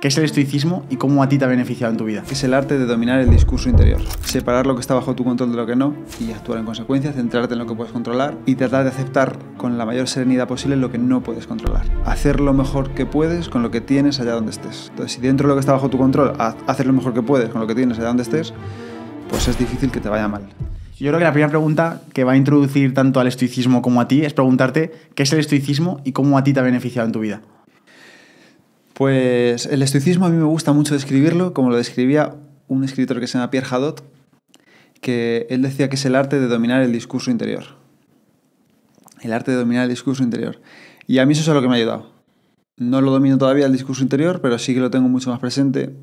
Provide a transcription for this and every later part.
¿Qué es el estoicismo y cómo a ti te ha beneficiado en tu vida? Es el arte de dominar el discurso interior, separar lo que está bajo tu control de lo que no y actuar en consecuencia, centrarte en lo que puedes controlar y tratar de aceptar con la mayor serenidad posible lo que no puedes controlar. Hacer lo mejor que puedes con lo que tienes allá donde estés. Entonces, si dentro de lo que está bajo tu control hacer lo mejor que puedes con lo que tienes allá donde estés, pues es difícil que te vaya mal. Yo creo que la primera pregunta que va a introducir tanto al estoicismo como a ti es preguntarte qué es el estoicismo y cómo a ti te ha beneficiado en tu vida. Pues el estoicismo a mí me gusta mucho describirlo, como lo describía un escritor que se llama Pierre Hadot, que él decía que es el arte de dominar el discurso interior. El arte de dominar el discurso interior. Y a mí eso es lo que me ha ayudado. No lo domino todavía el discurso interior, pero sí que lo tengo mucho más presente,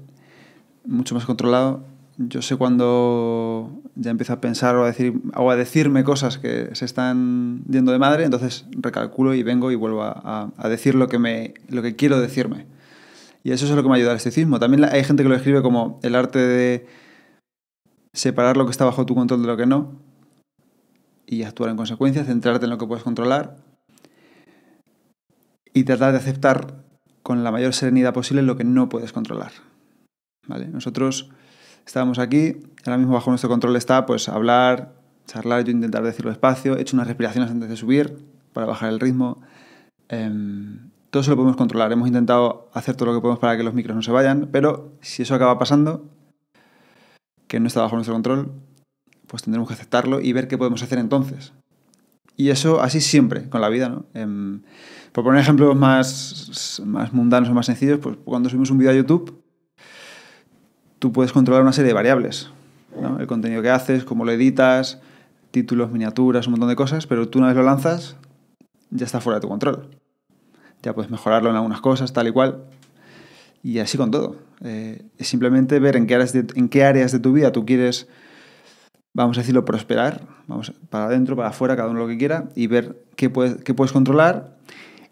mucho más controlado. Yo sé cuando ya empiezo a pensar o a, decir, o a decirme cosas que se están yendo de madre, entonces recalculo y vengo y vuelvo a, a decir lo que, me, lo que quiero decirme. Y eso es lo que me ayuda al estoicismo. También hay gente que lo describe como el arte de separar lo que está bajo tu control de lo que no y actuar en consecuencia, centrarte en lo que puedes controlar y tratar de aceptar con la mayor serenidad posible lo que no puedes controlar. ¿Vale? Nosotros estábamos aquí, ahora mismo bajo nuestro control está pues hablar, charlar, yo intentar decirlo despacio, he hecho unas respiraciones antes de subir para bajar el ritmo, em, todo eso lo podemos controlar. Hemos intentado hacer todo lo que podemos para que los micros no se vayan, pero si eso acaba pasando, que no está bajo nuestro control, pues tendremos que aceptarlo y ver qué podemos hacer entonces. Y eso así siempre, con la vida, ¿no? Em, por poner ejemplos más, más mundanos o más sencillos, pues cuando subimos un vídeo a YouTube, tú puedes controlar una serie de variables. El contenido que haces, cómo lo editas, títulos, miniaturas, un montón de cosas, pero tú una vez lo lanzas, ya está fuera de tu control ya puedes mejorarlo en algunas cosas, tal y cual. Y así con todo. Eh, es simplemente ver en qué, áreas de, en qué áreas de tu vida tú quieres, vamos a decirlo, prosperar, vamos para adentro, para afuera, cada uno lo que quiera, y ver qué puedes, puedes controlar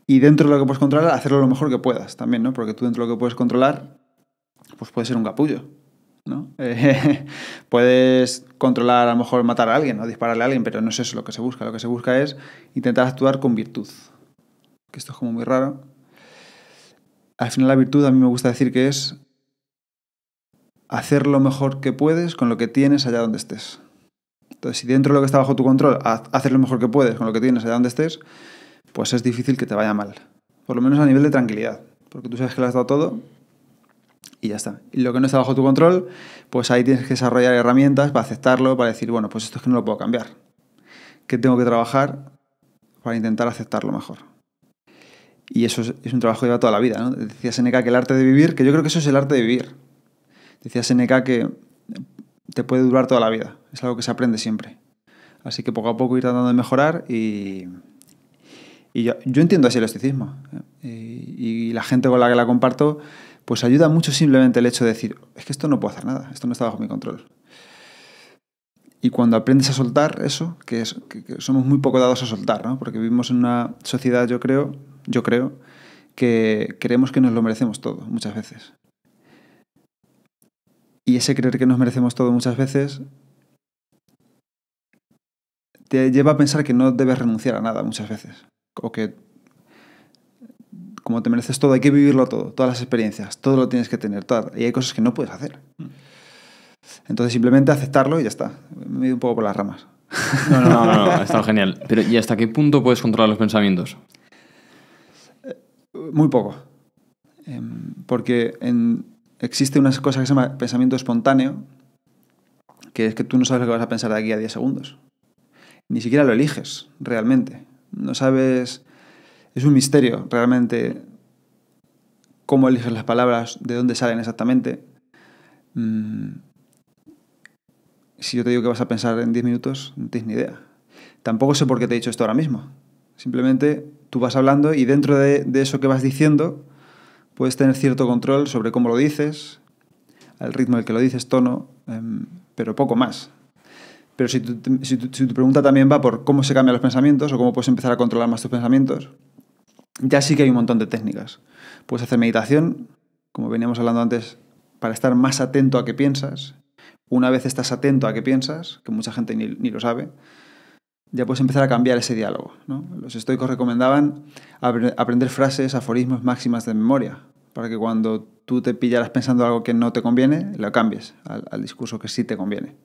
y dentro de lo que puedes controlar, hacerlo lo mejor que puedas también, ¿no? Porque tú dentro de lo que puedes controlar, pues puedes ser un capullo, puedes controlar, a lo mejor matar a alguien, o dispararle a alguien, pero no es eso lo que se busca. Lo que se busca es intentar actuar con virtud, que esto es como muy raro. Al final la virtud a mí me gusta decir que es hacer lo mejor que puedes con lo que tienes allá donde estés. Entonces, si dentro de lo que está bajo tu control haces lo mejor que puedes con lo que tienes allá donde estés, pues es difícil que te vaya mal. Por lo menos a nivel de tranquilidad, porque tú sabes que lo has dado todo y ya está. Y lo que no está bajo tu control, pues ahí tienes que desarrollar herramientas para aceptarlo, para decir, bueno, pues esto es que no lo puedo cambiar. que tengo que trabajar para intentar aceptarlo mejor? Y eso es, un trabajo que lleva toda la vida. Decía Seneca que el arte de vivir, que yo creo que eso es el arte de vivir. Decía Seneca que te puede durar toda la vida. Es algo que se aprende siempre. Así que poco a poco ir tratando de mejorar y, y yo, entiendo así el ¿eh? Y, la gente con la que la comparto, pues ayuda mucho simplemente el hecho de decir, es que esto no puedo hacer nada, esto no está bajo mi control. Y cuando aprendes a soltar eso, que, somos muy poco dados a soltar, porque vivimos en una sociedad, yo creo, yo creo, que creemos que nos lo merecemos todo muchas veces. Y ese creer que nos merecemos todo muchas veces te lleva a pensar que no debes renunciar a nada muchas veces. O que como te mereces todo, hay que vivirlo todo, todas las experiencias, todo lo tienes que tener, y hay cosas que no puedes hacer. Entonces simplemente aceptarlo y ya está. Me he ido un poco por las ramas. No, no, no, no, ha estado genial. Pero ¿y hasta qué punto puedes controlar los pensamientos? Muy poco. Em, porque existe una cosa que se llama pensamiento espontáneo, que es que tú no sabes lo que vas a pensar de aquí a 10 segundos. Ni siquiera lo eliges, realmente. No sabes... Es un misterio, realmente, cómo eliges las palabras, de dónde salen exactamente. Mm, si yo te digo que vas a pensar en 10 minutos, no tienes ni idea. Tampoco sé por qué te he dicho esto ahora mismo. Simplemente tú vas hablando y dentro de, eso que vas diciendo puedes tener cierto control sobre cómo lo dices, al ritmo del que lo dices, tono, em, pero poco más. Pero si tu, pregunta también va por cómo se cambian los pensamientos o cómo puedes empezar a controlar más tus pensamientos, ya sí que hay un montón de técnicas. Puedes hacer meditación, como veníamos hablando antes, para estar más atento a qué piensas. Una vez estás atento a qué piensas, que mucha gente ni lo sabe, ya puedes empezar a cambiar ese diálogo. Los estoicos recomendaban aprender frases, aforismos, máximas de memoria, para que cuando tú te pillaras pensando algo que no te conviene, lo cambies al, discurso que sí te conviene.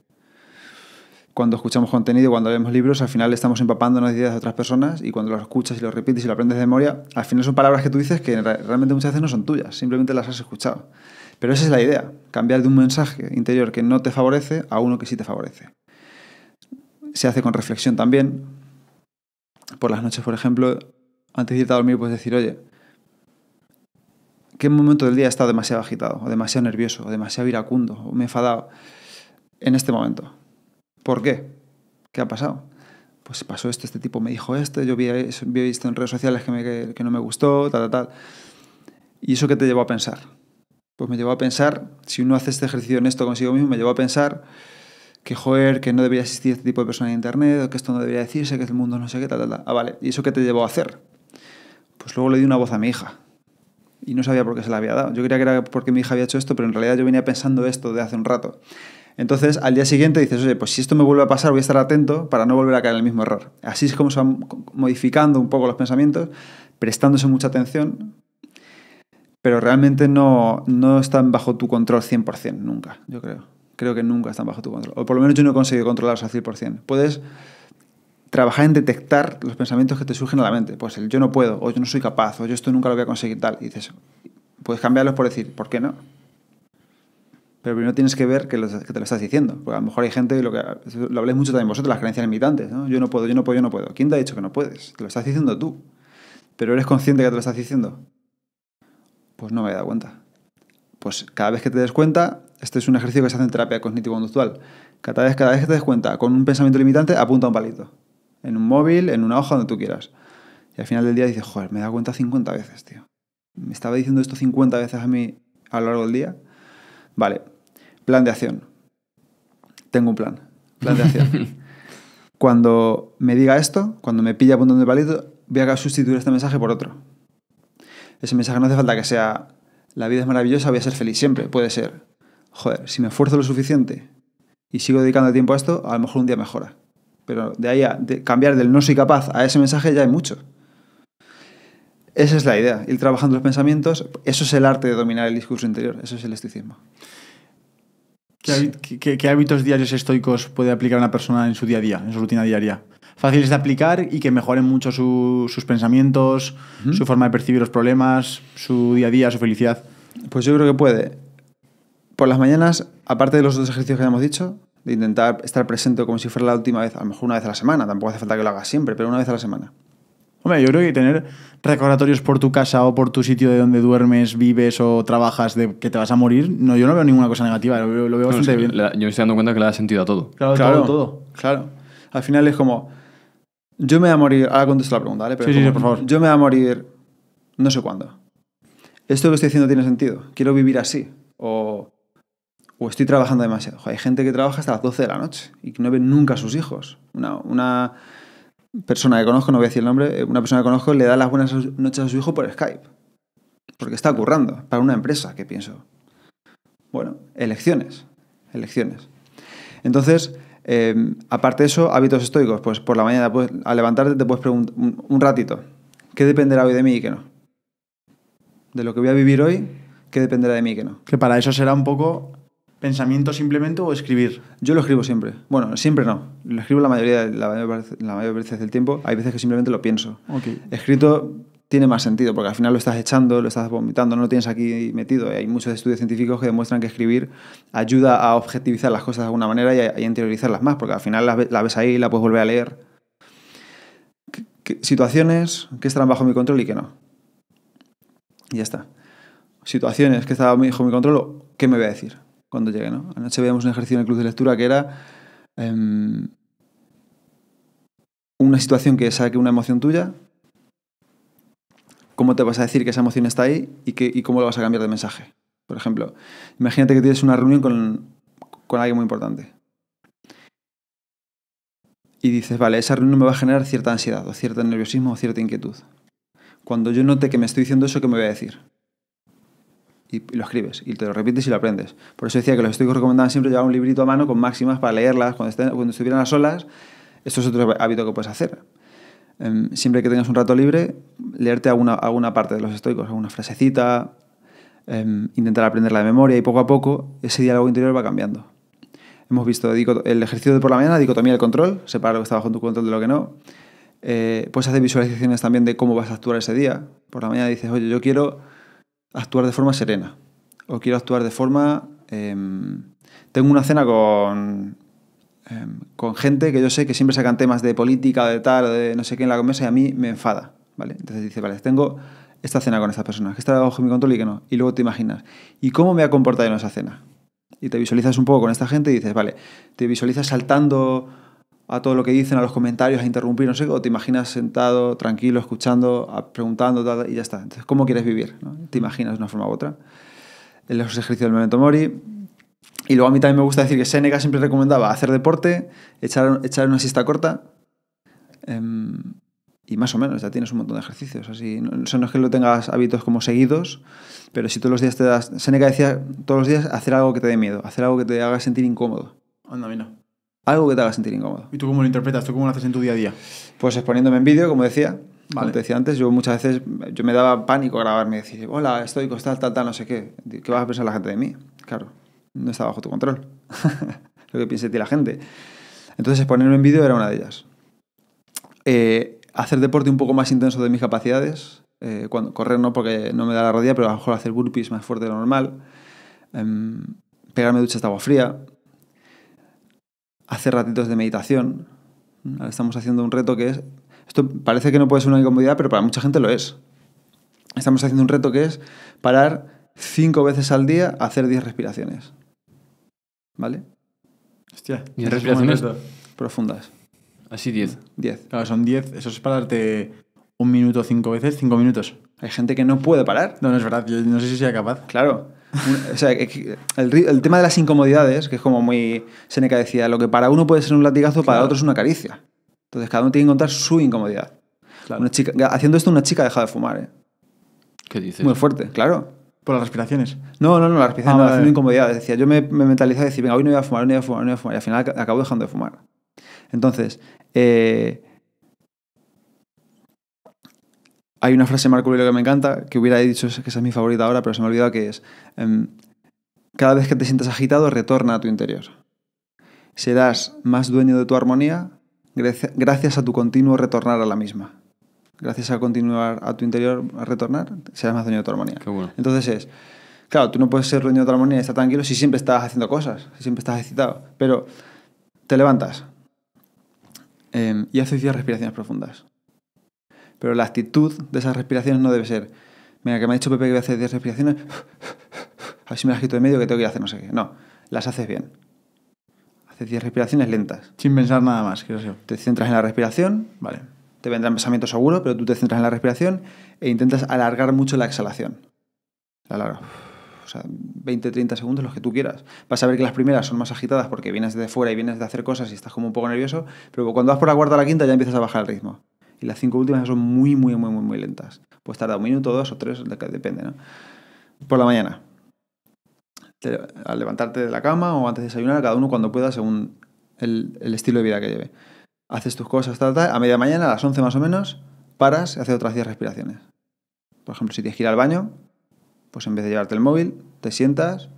Cuando escuchamos contenido, cuando leemos libros, al final estamos empapando las ideas de otras personas y cuando lo escuchas y lo repites y lo aprendes de memoria, al final son palabras que tú dices que realmente muchas veces no son tuyas, simplemente las has escuchado. Pero esa es la idea, cambiar de un mensaje interior que no te favorece a uno que sí te favorece se hace con reflexión también. Por las noches, por ejemplo, antes de irte a dormir puedes decir, oye, ¿qué momento del día he estado demasiado agitado, o demasiado nervioso, o demasiado iracundo, o me he enfadado en este momento? ¿Por qué? ¿Qué ha pasado? Pues pasó esto, este tipo me dijo esto, yo vi, vi esto en redes sociales que, no me gustó, tal, tal, tal. ¿Y eso qué te llevó a pensar? Pues me llevó a pensar, si uno hace este ejercicio en esto consigo mismo, me llevó a pensar que joder, que no debería existir este tipo de persona en Internet, o que esto no debería decirse, que el mundo no sé qué, tal, tal, tal. Ah, vale, ¿y eso qué te llevó a hacer? Pues luego le di una voz a mi hija. Y no sabía por qué se la había dado. Yo creía que era porque mi hija había hecho esto, pero en realidad yo venía pensando esto de hace un rato. Entonces, al día siguiente dices, oye, pues si esto me vuelve a pasar, voy a estar atento para no volver a caer en el mismo error. Así es como se van modificando un poco los pensamientos, prestándose mucha atención, pero realmente no, no están bajo tu control 100% nunca, yo creo creo que nunca están bajo tu control. O por lo menos yo no he conseguido controlarlos al 100%. Puedes trabajar en detectar los pensamientos que te surgen a la mente. Pues el yo no puedo, o yo no soy capaz, o yo esto nunca lo voy a conseguir tal. Y dices, puedes cambiarlos por decir, ¿por qué no? Pero primero tienes que ver que, te lo estás diciendo. Porque a lo mejor hay gente, lo, que, lo habléis mucho también vosotros, las creencias limitantes. ¿no? Yo no puedo, yo no puedo, yo no puedo. ¿Quién te ha dicho que no puedes? Te lo estás diciendo tú. Pero eres consciente que te lo estás diciendo. Pues no me he dado cuenta. Pues cada vez que te des cuenta, este es un ejercicio que se hace en terapia cognitivo-conductual. Cada vez, que te des cuenta con un pensamiento limitante, apunta un palito. En un móvil, en una hoja, donde tú quieras. Y al final del día dices, joder, me he dado cuenta 50 veces, tío. Me estaba diciendo esto 50 veces a mí a lo largo del día. Vale, plan de acción. Tengo un plan. Plan de acción. cuando me diga esto, cuando me pilla apuntando el palito, voy a sustituir este mensaje por otro. Ese mensaje no hace falta que sea la vida es maravillosa, voy a ser feliz siempre. Puede ser joder, si me esfuerzo lo suficiente y sigo dedicando tiempo a esto, a lo mejor un día mejora. Pero de ahí a cambiar del no soy capaz a ese mensaje ya hay mucho. Esa es la idea, ir trabajando los pensamientos. Eso es el arte de dominar el discurso interior, eso es el estoicismo. ¿Qué, qué, hábitos diarios estoicos puede aplicar una persona en su día a día, en su rutina diaria? Fáciles de aplicar y que mejoren mucho sus pensamientos, su forma de percibir los problemas, su día a día, su felicidad. Pues yo creo que puede por las mañanas, aparte de los dos ejercicios que ya hemos dicho, de intentar estar presente como si fuera la última vez, a lo mejor una vez a la semana, tampoco hace falta que lo hagas siempre, pero una vez a la semana. Hombre, yo creo que tener recordatorios por tu casa o por tu sitio de donde duermes, vives o trabajas de que te vas a morir, no, yo no veo ninguna cosa negativa, lo, veo, bastante bien. yo me estoy dando cuenta que le da sentido a todo. Claro, claro, todo, Claro. Al final es como, yo me voy a morir, ahora contesto la pregunta, ¿vale? Pero sí, por favor. Yo me voy a morir no sé cuándo. Esto que estoy diciendo tiene sentido, quiero vivir así. O o estoy trabajando demasiado. Hay gente que trabaja hasta las 12 de la noche y que no ve nunca a sus hijos. Una, persona que conozco, no voy a decir el nombre, eh, una persona que conozco le da las buenas noches a su hijo por Skype. Porque está currando para una empresa, que pienso. Bueno, elecciones. Elecciones. Entonces, eh, aparte de eso, hábitos estoicos. Pues por la mañana, al levantarte, te puedes preguntar un ratito: ¿qué dependerá hoy de mí y qué no? De lo que voy a vivir hoy, ¿qué dependerá de mí y qué no? Que para eso será un poco ¿Pensamiento simplemente o escribir? Yo lo escribo siempre. Bueno, siempre no. Lo escribo la mayoría, la mayor, la veces del tiempo. Hay veces que simplemente lo pienso. Escrito tiene más sentido, porque al final lo estás echando, lo estás vomitando, no lo tienes aquí metido. Hay muchos estudios científicos que demuestran que escribir ayuda a objetivizar las cosas de alguna manera y a, interiorizarlas más, porque al final la, ves ahí, y la puedes volver a leer. situaciones que estarán bajo mi control y que no. Y ya está. Situaciones que están bajo mi control, ¿qué me voy a decir? cuando llegue, ¿no? Anoche veíamos un ejercicio en el club de lectura que era em, una situación que saque una emoción tuya, cómo te vas a decir que esa emoción está ahí y, que, cómo lo vas a cambiar de mensaje. Por ejemplo, imagínate que tienes una reunión con, con alguien muy importante. Y dices, vale, esa reunión me va a generar cierta ansiedad, o cierto nerviosismo, o cierta inquietud. Cuando yo note que me estoy diciendo eso, ¿qué me voy a decir? y, lo escribes y te lo repites y lo aprendes. Por eso decía que los estoicos recomendaban siempre llevar un librito a mano con máximas para leerlas cuando, cuando estuvieran a solas. Esto es otro hábito que puedes hacer. Em, siempre que tengas un rato libre, leerte alguna, alguna parte de los estoicos, alguna frasecita, em, intentar aprenderla de memoria y poco a poco ese diálogo interior va cambiando. Hemos visto el ejercicio de por la mañana, dicotomía del control, separar lo que está bajo tu control de lo que no. Eh, puedes hacer visualizaciones también de cómo vas a actuar ese día. Por la mañana dices, oye, yo quiero actuar de forma serena. O quiero actuar de forma... Em, tengo una cena con, em, con gente que yo sé que siempre sacan temas de política, de tal, de no sé qué en la mesa y a mí me enfada. ¿vale? Entonces dice, vale, tengo esta cena con esta persona. que está bajo mi control y que no. Y luego te imaginas, ¿y cómo me ha comportado en esa cena? Y te visualizas un poco con esta gente y dices, vale, te visualizas saltando a todo lo que dicen, a los comentarios, a interrumpir, no sé, o te imaginas sentado, tranquilo, escuchando, preguntando y ya está. Entonces, ¿cómo quieres vivir? Te imaginas de una forma u otra. Los ejercicios del memento mori. Y luego a mí también me gusta decir que Seneca siempre recomendaba hacer deporte, echar, echar una siesta corta. Em, y más o menos, ya tienes un montón de ejercicios. Así, no, es que lo tengas hábitos como seguidos, pero si todos los días te das. Seneca decía todos los días hacer algo que te dé miedo, hacer algo que te haga sentir incómodo. Anda, no. Algo que te haga sentir incómodo. ¿Y tú cómo lo interpretas? ¿Tú cómo lo haces en tu día a día? Pues exponiéndome en vídeo, como decía. Como te decía antes, yo muchas veces yo me daba pánico grabarme y decir, hola, estoy costal, tal, tal, no sé qué. ¿Qué vas a pensar la gente de mí? Claro, no está bajo tu control. lo que piense ti la gente. Entonces, exponerme en vídeo era una de ellas. Eh, hacer deporte un poco más intenso de mis capacidades. Eh, correr no porque no me da la rodilla, pero a lo mejor hacer burpees más fuerte de lo normal. Em, pegarme duchas de agua fría hace ratitos de meditación. Ahora estamos haciendo un reto que es... Esto parece que no puede ser una incomodidad, pero para mucha gente lo es. Estamos haciendo un reto que es parar cinco veces al día a hacer diez respiraciones. ¿Vale? Hostia, diez respiraciones profundas. Así diez. Diez. Claro, son diez. Eso es pararte un minuto cinco veces, cinco minutos. Hay gente que no puede parar. No, no es verdad. Yo no sé si sea capaz. Claro o sea, el, el, tema de las incomodidades, que es como muy. Seneca decía, lo que para uno puede ser un latigazo, para otro es una caricia. Entonces, cada uno tiene que encontrar su incomodidad. chica, haciendo esto, una chica deja de fumar. ¿eh? ¿Qué dices? Muy fuerte, claro. ¿Por las respiraciones? No, no, no, las respiraciones, ah, no, incomodidades. Decía, yo me, me mentalizaba y decía, venga, hoy no voy a fumar, no voy a fumar, no voy a fumar. Y al final acabo dejando de fumar. Entonces, eh, Hay una frase de Marco Aurelio que me encanta, que hubiera dicho que es mi favorita ahora, pero se me ha olvidado que es, em, cada vez que te sientas agitado, retorna a tu interior. Serás más dueño de tu armonía gracias a tu continuo retornar a la misma. Gracias a continuar a tu interior, a retornar, serás más dueño de tu armonía. Entonces es, claro, tú no puedes ser dueño de tu armonía y estar tranquilo si siempre estás haciendo cosas, si siempre estás excitado, pero te levantas em, y haces respiraciones profundas. Pero la actitud de esas respiraciones no debe ser, mira que me ha dicho Pepe que voy a hacer 10 respiraciones, a ver si me las quito de medio que tengo que ir a hacer no sé qué. No, las haces bien. Haces 10 respiraciones lentas. Sin pensar nada más, quiero decir. Te centras en la respiración, vale. Te vendrán pensamientos seguro, pero tú te centras en la respiración e intentas alargar mucho la exhalación. La O sea, 20, 30 segundos, los que tú quieras. Vas a ver que las primeras son más agitadas porque vienes de fuera y vienes de hacer cosas y estás como un poco nervioso, pero cuando vas por la cuarta o la quinta ya empiezas a bajar el ritmo y las cinco últimas son muy, muy, muy, muy, muy lentas. Pues tarda un minuto, dos o tres, depende, Por la mañana. al levantarte de la cama o antes de desayunar, cada uno cuando pueda, según el, estilo de vida que lleve. Haces tus cosas, tal, a media mañana, a las once más o menos, paras y haces otras 10 respiraciones. Por ejemplo, si tienes que ir al baño, pues en vez de llevarte el móvil, te sientas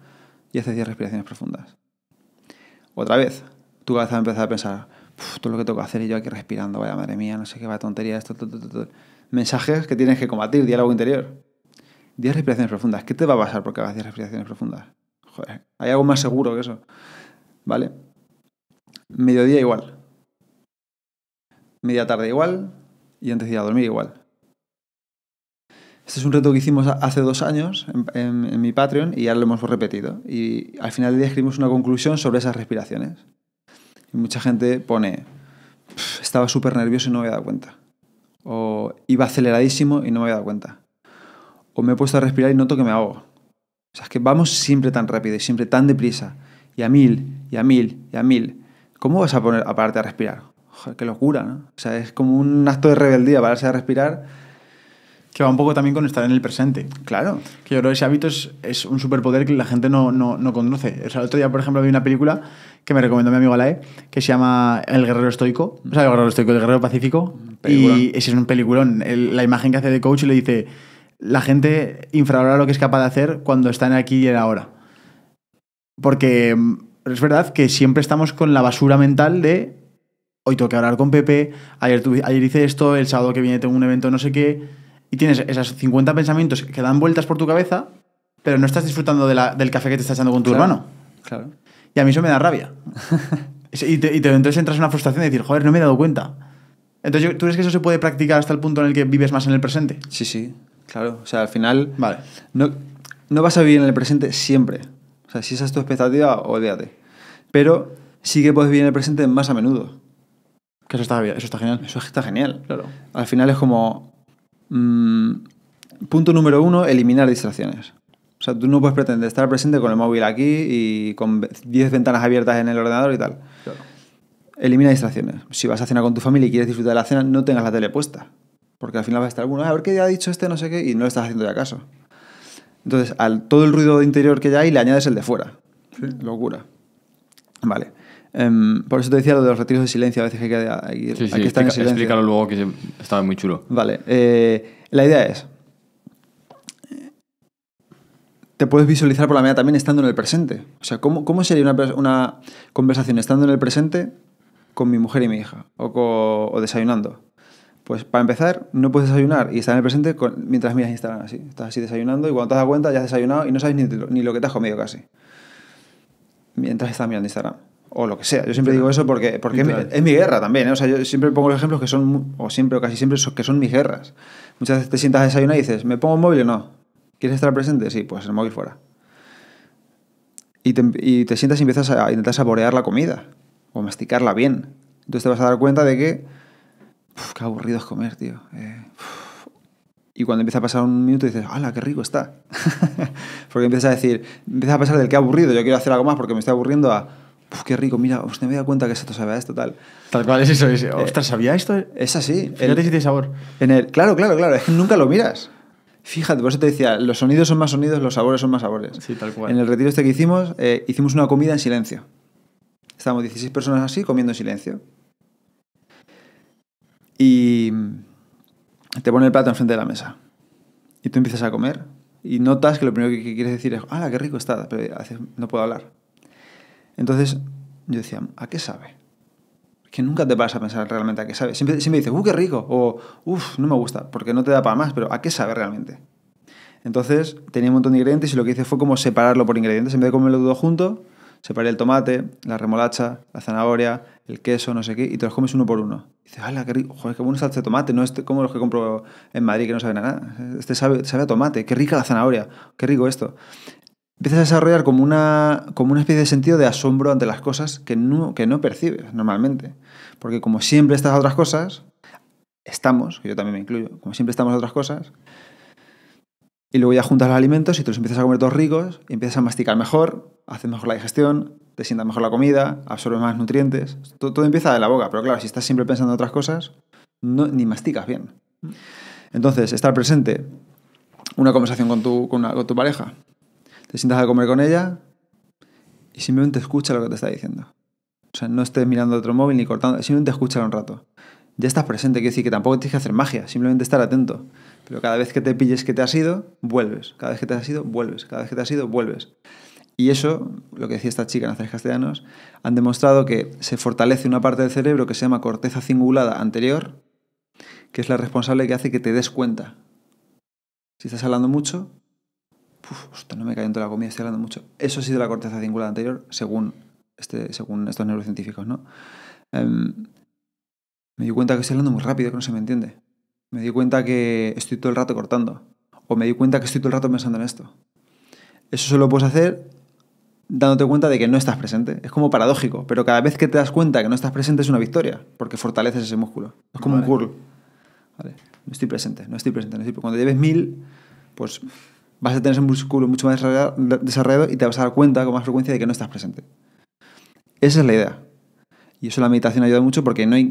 y haces diez respiraciones profundas. Otra vez, tu cabeza a empezar a pensar, todo lo que tengo que hacer y yo aquí respirando, vaya madre mía, no sé qué va tontería esto. Mensajes que tienes que combatir, diálogo interior. 10 respiraciones profundas. ¿Qué te va a pasar porque hagas 10 respiraciones profundas? Joder, hay algo más seguro que eso. ¿Vale? Mediodía igual. Media tarde igual. Y antes de ir a dormir igual. Este es un reto que hicimos hace dos años en, en mi Patreon y ya lo hemos repetido. Y al final del día escribimos una conclusión sobre esas respiraciones. Y mucha gente pone, estaba súper nervioso y no me había dado cuenta. O iba aceleradísimo y no me había dado cuenta. O me he puesto a respirar y noto que me ahogo. O sea, es que vamos siempre tan rápido y siempre tan deprisa. Y a mil, y a mil, y a mil. ¿Cómo vas a, poner, aparte pararte a respirar? qué locura, ¿no? O sea, es como un acto de rebeldía pararse a respirar que va un poco también con estar en el presente. Claro. Que yo creo que ese hábito es, un superpoder que la gente no, no, conoce. O sea, el otro día, por ejemplo, vi una película que me recomendó mi amigo Alae, que se llama El Guerrero Estoico. O sea, El Guerrero Estoico, El Guerrero Pacífico. Y ese es un peliculón. la imagen que hace de coach le dice, la gente infravalora lo que es capaz de hacer cuando está en aquí y en ahora. Porque mm, es verdad que siempre estamos con la basura mental de, hoy tengo que hablar con Pepe, ayer, ayer hice esto, el sábado que viene tengo un evento no sé qué y tienes esos 50 pensamientos que dan vueltas por tu cabeza, pero no estás disfrutando de del café que te estás echando con tu hermano. Claro. Y a mí eso me da rabia. y, entonces entras en una frustración de decir, joder, no me he dado cuenta. Entonces, ¿tú crees que eso se puede practicar hasta el punto en el que vives más en el presente? Sí, sí, claro. O sea, al final. Vale. No, no vas a vivir en el presente siempre. O sea, si esa es tu expectativa, odiate. Pero sí que puedes vivir en el presente más a menudo. Que eso está, eso está genial. Eso está genial. Claro. Al final es como, Mm, punto número uno, eliminar distracciones. O sea, tú no puedes pretender estar presente con el móvil aquí y con 10 ventanas abiertas en el ordenador y tal. Elimina distracciones. Si vas a cenar con tu familia y quieres disfrutar de la cena, no tengas la tele puesta. Porque al final va a estar, alguno a ver qué ya ha dicho este, no sé qué, y no le estás haciendo ya caso. Entonces, al todo el ruido interior que ya hay, le añades el de fuera. Locura. Vale. Em, por eso te decía lo de los retiros de silencio, a veces hay que, estar silencio. luego que estaba muy chulo. Vale. Eh, la idea es. Te puedes visualizar por la media también estando en el presente. O sea, ¿cómo, sería una, conversación estando en el presente con mi mujer y mi hija? O, desayunando. Pues para empezar, no puedes desayunar y estar en el presente mientras miras Instagram así. Estás así desayunando y cuando te das cuenta ya has desayunado y no sabes ni, ni lo que te has comido casi. Mientras estás mirando Instagram o lo que sea. Yo siempre digo eso porque, porque es mi guerra también. ¿eh? O sea, yo siempre pongo los ejemplos que son, o siempre casi siempre, que son mis guerras. Muchas veces te sientas a desayunar y dices, ¿me pongo el móvil o no? ¿Quieres estar presente? Sí, pues el móvil fuera. Y te, sientas y empiezas a, intentar saborear la comida o masticarla bien. Entonces te vas a dar cuenta de que, qué aburrido es comer, tío. Eh, y cuando empieza a pasar un minuto dices, ¡hala, qué rico está! porque empiezas a decir, empiezas a pasar del qué aburrido, yo quiero hacer algo más porque me estoy aburriendo a Uf, qué rico, mira, usted me he cuenta que esto sabía esto, tal. Tal cual es eso, es, eh, ¿sabía esto? Es así. Fíjate el, si sabor. En el, claro, claro, claro, es que nunca lo miras. Fíjate, por eso te decía, los sonidos son más sonidos, los sabores son más sabores. Sí, tal cual. En el retiro este que hicimos, eh, hicimos una comida en silencio. Estábamos 16 personas así comiendo en silencio. Y te pone el plato enfrente de la mesa. Y tú empiezas a comer. Y notas que lo primero que quieres decir es, ¡ah, qué rico está! Pero no puedo hablar. Entonces yo decía, ¿a qué sabe? Que nunca te vas a pensar realmente a qué sabe. Siempre, me dices, ¡uh, qué rico! O, ¡uf, no me gusta! Porque no te da para más, pero ¿a qué sabe realmente? Entonces tenía un montón de ingredientes y lo que hice fue como separarlo por ingredientes. En vez de comerlo todo junto, separé el tomate, la remolacha, la zanahoria, el queso, no sé qué, y te los comes uno por uno. Y dices, ¡hala, qué rico! ¡Joder, qué bueno está este tomate! No es como los que compro en Madrid que no saben nada. Este sabe, sabe a tomate, qué rica la zanahoria, qué rico esto empiezas a desarrollar como una, como una especie de sentido de asombro ante las cosas que no, que no percibes normalmente. Porque como siempre estás a otras cosas, estamos, yo también me incluyo, como siempre estamos a otras cosas, y luego ya juntas los alimentos y te los empiezas a comer todos ricos, y empiezas a masticar mejor, haces mejor la digestión, te sientas mejor la comida, absorbes más nutrientes. Todo, empieza de la boca, pero claro, si estás siempre pensando en otras cosas, ni masticas bien. Entonces, estar presente, una conversación con tu, con tu pareja, te sientas a comer con ella y simplemente escucha lo que te está diciendo. O sea, no estés mirando otro móvil ni cortando, simplemente escucha un rato. Ya estás presente, quiere decir que tampoco tienes que hacer magia, simplemente estar atento. Pero cada vez que te pilles que te has ido, vuelves. Cada vez que te has ido, vuelves. Cada vez que te has ido, vuelves. Y eso, lo que decía esta chica en Castellanos, han demostrado que se fortalece una parte del cerebro que se llama corteza cingulada anterior, que es la responsable que hace que te des cuenta. Si estás hablando mucho, Uf, no me toda la comida, estoy hablando mucho. Eso ha sido la corteza cingulada anterior, según, este, según estos neurocientíficos, ¿no? Em, me di cuenta que estoy hablando muy rápido, que no se me entiende. Me di cuenta que estoy todo el rato cortando. O me di cuenta que estoy todo el rato pensando en esto. Eso solo puedes hacer dándote cuenta de que no estás presente. Es como paradójico, pero cada vez que te das cuenta que no estás presente es una victoria, porque fortaleces ese músculo. Es como un curl. Vale. No estoy presente, no estoy presente, no estoy presente. Cuando lleves mil, pues vas a tener ese músculo mucho más desarrollado y te vas a dar cuenta con más frecuencia de que no estás presente. Esa es la idea. Y eso la meditación ayuda mucho porque no hay...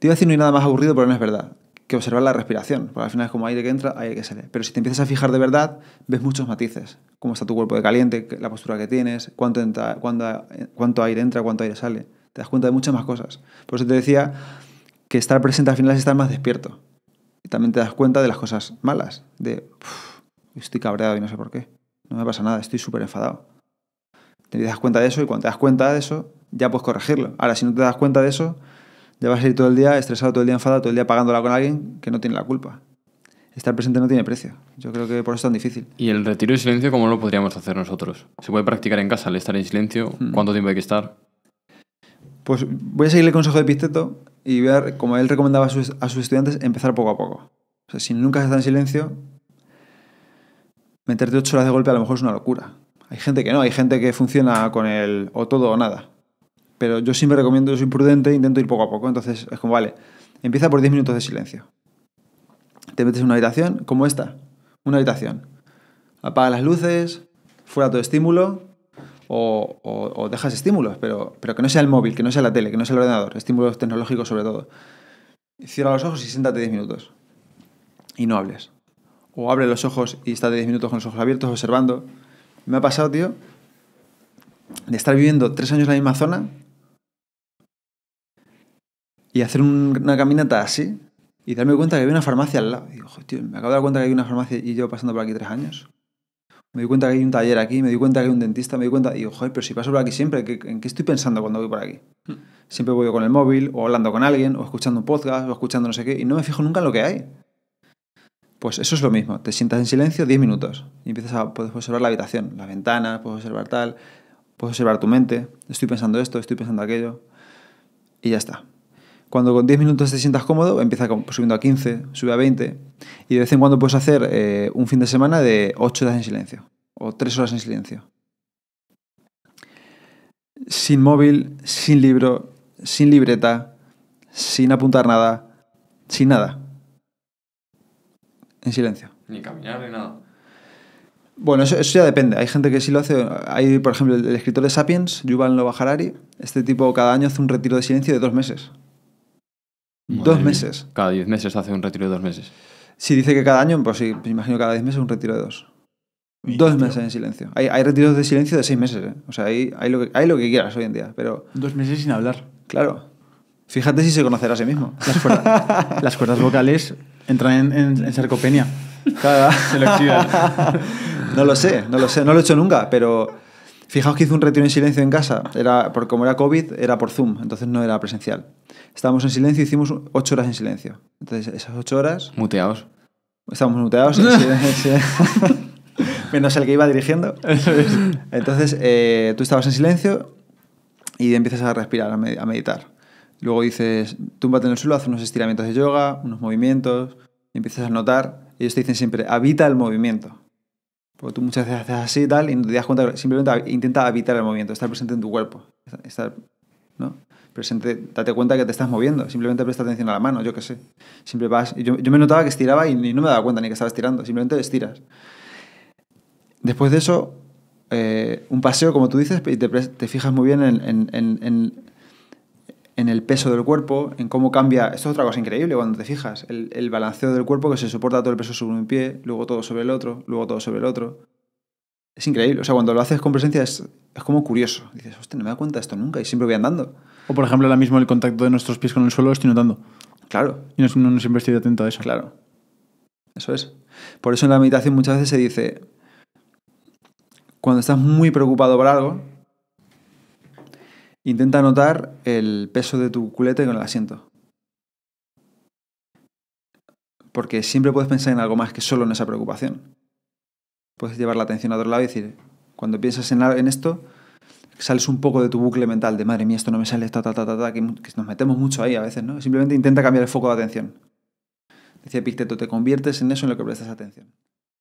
Te iba a decir no hay nada más aburrido, pero no es verdad. Que observar la respiración, porque al final es como aire que entra, aire que sale. Pero si te empiezas a fijar de verdad, ves muchos matices. Cómo está tu cuerpo de caliente, la postura que tienes, eh, cuánto, aire entra, cuánto aire sale. Te das cuenta de muchas más cosas. Por eso te decía que estar presente al final es estar más despierto. Y también te das cuenta de las cosas malas, de estoy cabreado y no sé por qué. No me pasa nada, estoy súper enfadado. Te das cuenta de eso y cuando te das cuenta de eso, ya puedes corregirlo. Ahora, si no te das cuenta de eso, ya vas a ir todo el día estresado, todo el día enfadado, todo el día pagándola con alguien que no tiene la culpa. Estar presente no tiene precio. Yo creo que por eso es tan difícil. ¿Y el retiro y silencio cómo lo podríamos hacer nosotros? ¿Se puede practicar en casa el estar en silencio? Hmm. ¿Cuánto tiempo hay que estar? Pues voy a seguir el consejo de Pisteto y ver como él recomendaba a sus, estudiantes, empezar poco a poco. O sea, si nunca se está en silencio, meterte 8 horas de golpe a lo mejor es una locura. Hay gente que no, hay gente que funciona con el o todo o nada. Pero yo siempre recomiendo, soy prudente, intento ir poco a poco. Entonces es como, vale, empieza por 10 minutos de silencio. Te metes en una habitación como esta, una habitación. Apaga las luces, fuera todo estímulo, o, dejas estímulos, pero, pero que no sea el móvil, que no sea la tele, que no sea el ordenador, estímulos tecnológicos sobre todo. Cierra los ojos y siéntate 10 minutos. Y no hables o abre los ojos y está de 10 minutos con los ojos abiertos observando. Me ha pasado, tío, de estar viviendo tres años en la misma zona y hacer una caminata así y darme cuenta que había una farmacia al lado. tío, me acabo de dar cuenta que hay una farmacia y yo pasando por aquí tres años. Me di cuenta que hay un taller aquí, me di cuenta que hay un dentista, me di cuenta, y digo, joder, pero si paso por aquí siempre, ¿en qué estoy pensando cuando voy por aquí? Hmm. Siempre voy con el móvil, o hablando con alguien, o escuchando un podcast, o escuchando no sé qué, y no me fijo nunca en lo que hay. Pues eso es lo mismo, te sientas en silencio 10 minutos y empiezas a puedes observar la habitación, la ventana, puedes observar tal, puedes observar tu mente, estoy pensando esto, estoy pensando aquello y ya está. Cuando con 10 minutos te sientas cómodo, empieza subiendo a 15, sube a 20 y de vez en cuando puedes hacer eh, un fin de semana de 8 horas en silencio o 3 horas en silencio. Sin móvil, sin libro, sin libreta, sin apuntar nada, sin nada en silencio. Ni caminar ni nada. Bueno, eso, ya depende. Hay gente que sí lo hace. Hay, por ejemplo, el, escritor de Sapiens, Yuval Noah Harari. Este tipo cada año hace un retiro de silencio de dos meses. dos meses. Cada diez meses hace un retiro de dos meses. Si dice que cada año, pues sí, me imagino cada diez meses un retiro de dos. dos meses en silencio. Hay, retiros de silencio de seis meses. ¿eh? O sea, hay, lo que, hay lo que quieras hoy en día. Pero... Dos meses sin hablar. Claro. Fíjate si se conocerá a sí mismo. Las cuerdas, vocales entran en, sarcopenia. no lo sé, no lo sé, no lo he hecho nunca, pero fijaos que hice un retiro en silencio en casa. Era, por, como era COVID, era por Zoom, entonces no era presencial. Estábamos en silencio, hicimos ocho horas en silencio. Entonces, esas ocho horas. Muteados. Estábamos muteados. Menos el que iba dirigiendo. Entonces, eh, tú estabas en silencio y empiezas a respirar, a meditar. Luego dices, túmbate en el suelo, haz unos estiramientos de yoga, unos movimientos, y empiezas a notar. Ellos te dicen siempre, habita el movimiento. Porque tú muchas veces haces así y tal, y no te das cuenta, simplemente intenta habitar el movimiento, estar presente en tu cuerpo. ¿no? Presente, date cuenta que te estás moviendo, simplemente presta atención a la mano, yo qué sé. vas, yo, me notaba que estiraba y, no me daba cuenta ni que estaba estirando, simplemente estiras. Después de eso, eh, un paseo, como tú dices, y te, fijas muy bien en, en, en el peso del cuerpo, en cómo cambia. Esto es otra cosa increíble cuando te fijas. El, balanceo del cuerpo que se soporta todo el peso sobre un pie, luego todo sobre el otro, luego todo sobre el otro. Es increíble. O sea, cuando lo haces con presencia es, como curioso. Dices, hostia, no me da cuenta de esto nunca y siempre voy andando. O por ejemplo, ahora mismo el contacto de nuestros pies con el suelo estoy notando. Claro. Y no, no siempre estoy atento a eso. Claro. Eso es. Por eso en la meditación muchas veces se dice, cuando estás muy preocupado por algo, Intenta notar el peso de tu culete con el asiento. Porque siempre puedes pensar en algo más que solo en esa preocupación. Puedes llevar la atención a otro lado y decir, cuando piensas en, esto, sales un poco de tu bucle mental de madre mía, esto no me sale, ta, ta, ta, ta, que, nos metemos mucho ahí a veces, ¿no? Simplemente intenta cambiar el foco de atención. Decía Picteto, te conviertes en eso en lo que prestas atención.